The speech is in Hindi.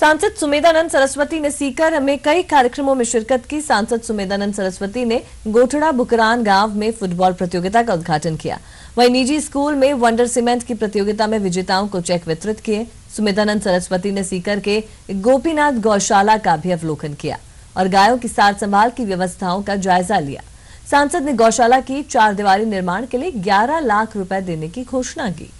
सांसद सुमेदानंद सरस्वती ने सीकर में कई कार्यक्रमों में शिरकत की सांसद सुमेदानंद सरस्वती ने गोठड़ा बुकरान गांव में फुटबॉल प्रतियोगिता का उद्घाटन किया वहीं निजी स्कूल में वंडर सीमेंट की प्रतियोगिता में विजेताओं को चेक वितरित किए सुमेदानंद सरस्वती ने सीकर के गोपीनाथ गौशाला का भी अवलोकन किया और गायों की सार संभाल की व्यवस्थाओं का जायजा लिया सांसद ने गौशाला की चार निर्माण के लिए ग्यारह लाख रूपये देने की घोषणा की